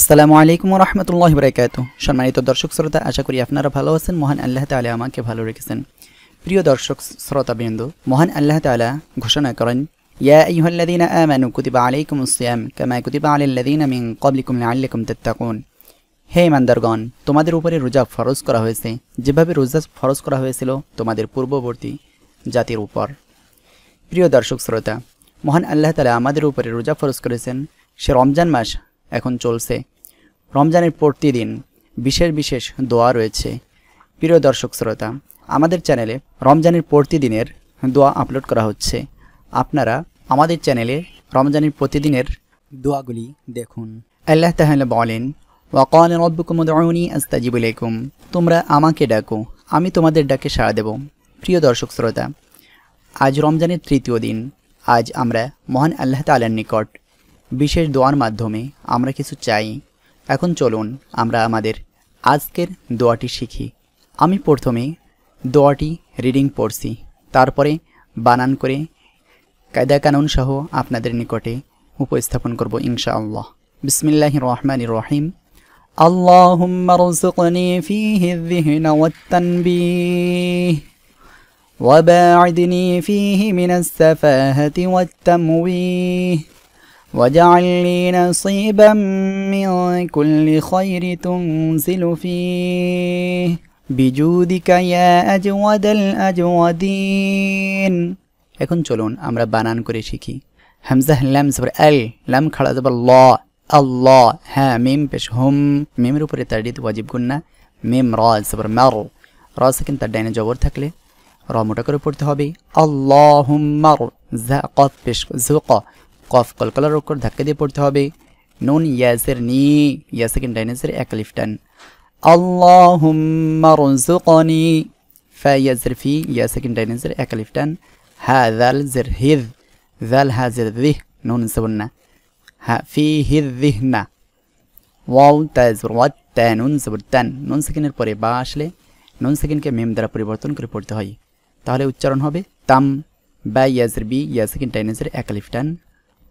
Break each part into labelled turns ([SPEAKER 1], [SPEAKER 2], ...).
[SPEAKER 1] আসসালামু আলাইকুম রহমতুল্লাহ বরাকাত সম্মানিত দর্শক শ্রোতা আশা করি আপনারা ভালো আছেন মহান আল্লাহ তালা আমাকে ভালো রেখেছেন প্রিয় দর্শক শ্রোতা বিন্দু মহান আল্লাহ তালা ঘোষণা করেন কুতিবা আলাইকুম হে ইমানদারগণ তোমাদের উপরে রোজা ফরজ করা হয়েছে যেভাবে রোজা ফরজ করা হয়েছিল তোমাদের পূর্ববর্তী জাতির উপর প্রিয় দর্শক শ্রোতা মহান আল্লাহ তালা আমাদের উপরে রোজা ফরজ করেছেন সে রমজান মাস এখন চলছে রমজানের প্রতিদিন বিশেষ বিশেষ দোয়া রয়েছে প্রিয় দর্শক শ্রোতা আমাদের চ্যানেলে রমজানের প্রতিদিনের দোয়া আপলোড করা হচ্ছে আপনারা আমাদের চ্যানেলে রমজানের প্রতিদিনের দোয়াগুলি দেখুন আল্লাহ তাহলে বলেন ওয়াকান রব্বুকুমদনি আস্তাজিবুলেকুম তোমরা আমাকে ডাকো আমি তোমাদের ডাকে সাড়া দেব প্রিয় দর্শক শ্রোতা আজ রমজানের তৃতীয় দিন আজ আমরা মহান আল্লাহ তালার নিকট বিশেষ দোয়ার মাধ্যমে আমরা কিছু চাই এখন চলুন আমরা আমাদের আজকের দোয়াটি শিখি আমি প্রথমে দোয়াটি রিডিং পড়ছি তারপরে বানান করে কায়দা কানুন সহ আপনাদের নিকটে উপস্থাপন করব ইনশাআল্লাহ বিসমিল্লাহ রহমান রহিম اللهم وباعدني فيه من السفاهة والتمويه واجعل لي نصيبا من كل خير تنزل فيه بجودك يا أجود الأجودين এখন চলুন আমরা বানান করে শিখি হামজা লাম জবর আল লাম খাড়া জবর ল আল্লাহ হ্যাঁ মিম পেশ হুম মিমের উপরে তার রিত ওয়াজিব গুন্না মিম র জবর মার র সেকেন্ড তার ডাইনে জবর থাকলে র মোটা করে পড়তে হবে আল্লাহ মার জা কত পেশ জুক কফ কলকলার অক্ষর ধাক্কা দিয়ে পড়তে হবে নুন ইয়াসের নি ইয়া সেকেন্ড ডাইনেসের একালিফ টান আল্লাহুম্মা রুজুকনি ফা ইয়াসের ফি ইয়া সেকেন্ড ডাইনেসের এক টান হা জাল জের হিদ জাল হা জের দিহ নুন সবন্না হা ফি হিদ দিহনা ওয়াও তাজবর ওয়াত তা নুন জবর তান নুন সেকেন্ডের পরে বা আসলে নুন সেকেন্ডকে মেম দ্বারা পরিবর্তন করে পড়তে হয় তাহলে উচ্চারণ হবে তাম বা ইয়াজের বি ইয়া সেকেন্ড ডাইনেসের এক টান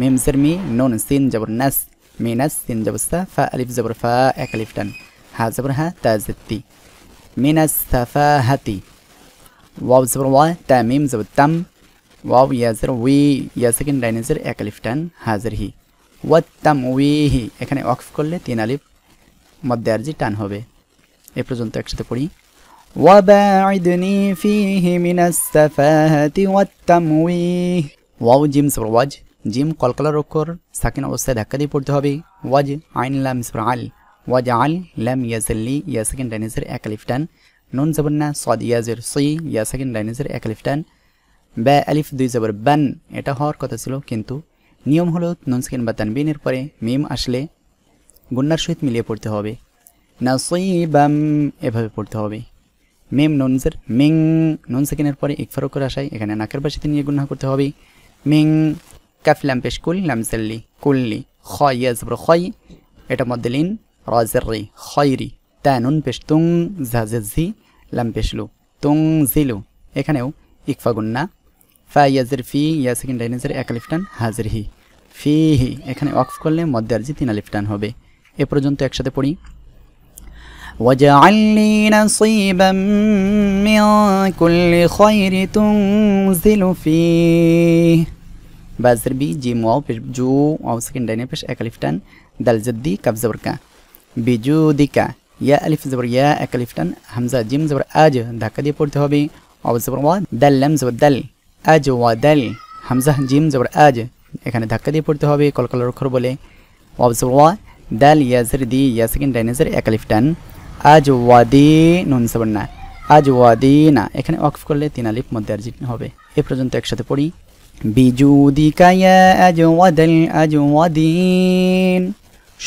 [SPEAKER 1] মিম জের মি নুন সিন জবর নাস মিনাস সিন জবর সা ফা আলিফ জবর ফা এক আলিফ টান হা জবর হা তা জেত্তি মিনাস সাফা হাতি ওয়াও জবর ওয়া তা মিম জবর তাম ওয়াও ইয়াজের উই ইয়া সেকেন্ড ডাইনেজের এক আলিফ টান হাজের হি ওয়াত্তাম উইহি এখানে অক্স করলে তিন আলিফ মধ্যে আরজি টান হবে এ পর্যন্ত একসাথে পড়ি ওয়াবাঈদনি ফিহি মিনাস সাফাহাতি ওয়াত্তামউইহ ওয়াও জিম সরওয়াজ জিম কলকালার অক্ষর সাকিন অবস্থায় ধাক্কা দিয়ে পড়তে হবে ওয়াজ আইন লাম আল ওয়াজ আল লাম ইয়াসলি সেকেন্ড ডাইনেসের এক আলিফ নুন জবর না সদ ইয়াজের সই সেকেন্ড ডাইনেসের এক আলিফ টান ব্যা আলিফ দুই জবর বান এটা হওয়ার কথা ছিল কিন্তু নিয়ম হলো সেকেন্ড বা তানবিনের পরে মিম আসলে গুন্নার সহিত মিলিয়ে পড়তে হবে না সই বাম এভাবে পড়তে হবে মেম নুনজের মিং নুন সেকেন্ডের পরে ইকফারুকর আসায় এখানে নাকের পাশে নিয়ে গুন্না করতে হবে মিং কাফলাম পেশ কুল کل কুল্লি لی کلی خای ازبر خای এটা মদ্দেলিন রজরি খয়রি তানুন পেশ তুং ঝাঝি লাম পেশলু তুং জিলু এখানেও ইকফাগুন্না ফা ইয়াজির ফি সেকেন্ড ডাইনেজের এক লিফটান হাজির হি ফি হি এখানে অক্স করলে মধ্যে জি তিন লিফটান হবে এ পর্যন্ত একসাথে পড়ি واجعل نصيبا من كل خير تنزل فيه بازر جيم جو واو ساكن داينه بيش اكلفتان دال زدي كاب زبركا بجودك يا الف زبر يا اكلفتان همزه جيم زبر اج ধাক্কা দিয়ে পড়তে হবে ওয়াও জবর ওয়া দাল লাম জবর দাল আজ ওয়া দাল হামজা জিম জবর আজ এখানে ধাক্কা দিয়ে পড়তে হবে কলকালার অক্ষর বলে ওয়াও জবর ওয়া দাল ইয়াজের দি ইয়া সেকেন্ড ডাইনেজার একালিফটান আজ ওয়াদি নুন সাবর না আজ ওয়াদি না এখানে ওয়াকফ করলে তিন আলিফ মধ্যে আর্জিট হবে এ পর্যন্ত একসাথে পড়ি বিজুদিকা ইয়া আজওয়াদাল আজওয়াদিন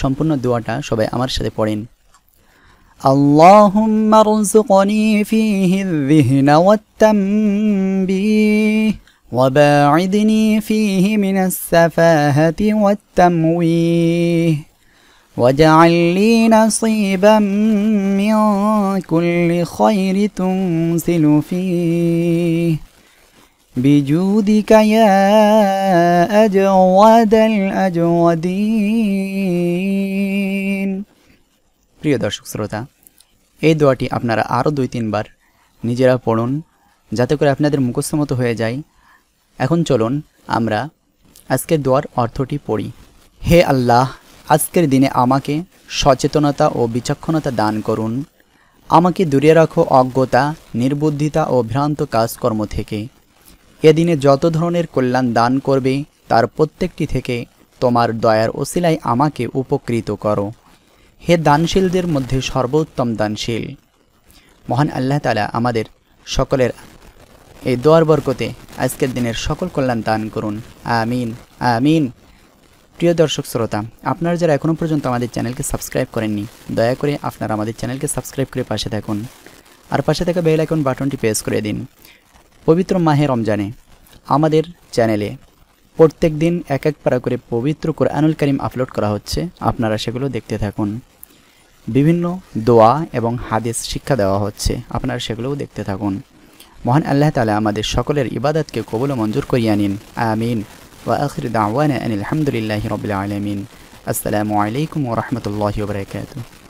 [SPEAKER 1] সম্পূর্ণ দোয়াটা সবাই আমার সাথে পড়েন اللهم ارزقني فيه الذهن والتنبيه وباعدني فيه من السفاهة والتمويه واجعل لي نصيبا من كل خير تنزل فيه بجودك يا أجود الأجودين প্রিয় দর্শক শ্রোতা এই দোয়াটি আপনারা আরও দুই তিনবার নিজেরা পড়ুন যাতে করে আপনাদের মতো হয়ে যায় এখন চলুন আমরা আজকের দোয়ার অর্থটি পড়ি হে আল্লাহ আজকের দিনে আমাকে সচেতনতা ও বিচক্ষণতা দান করুন আমাকে দূরে রাখো অজ্ঞতা নির্বুদ্ধিতা ও ভ্রান্ত কাজকর্ম থেকে এদিনে যত ধরনের কল্যাণ দান করবে তার প্রত্যেকটি থেকে তোমার দয়ার ওসিলায় আমাকে উপকৃত করো হে দানশীলদের মধ্যে সর্বোত্তম দানশীল মহান আল্লাহ তালা আমাদের সকলের এই দোয়ার বরকতে আজকের দিনের সকল কল্যাণ দান করুন আমিন আমিন প্রিয় দর্শক শ্রোতা আপনারা যারা এখনও পর্যন্ত আমাদের চ্যানেলকে সাবস্ক্রাইব করেননি দয়া করে আপনারা আমাদের চ্যানেলকে সাবস্ক্রাইব করে পাশে থাকুন আর পাশে থাকা বেল এখন বাটনটি প্রেস করে দিন পবিত্র মাহে রমজানে আমাদের চ্যানেলে প্রত্যেক দিন এক এক পারা করে পবিত্র কোরআনুল করিম আপলোড করা হচ্ছে আপনারা সেগুলো দেখতে থাকুন বিভিন্ন দোয়া এবং হাদিস শিক্ষা দেওয়া হচ্ছে আপনারা সেগুলোও দেখতে থাকুন মহান আল্লাহ তালা আমাদের সকলের ইবাদতকে কবুল মঞ্জুর করিয়া নিন আমিন ওয়া আখির দাওয়ান আনিল হামদুলিল্লাহি রবিল আলমিন আসসালামু আলাইকুম ওরহমতুল্লাহ বরকাত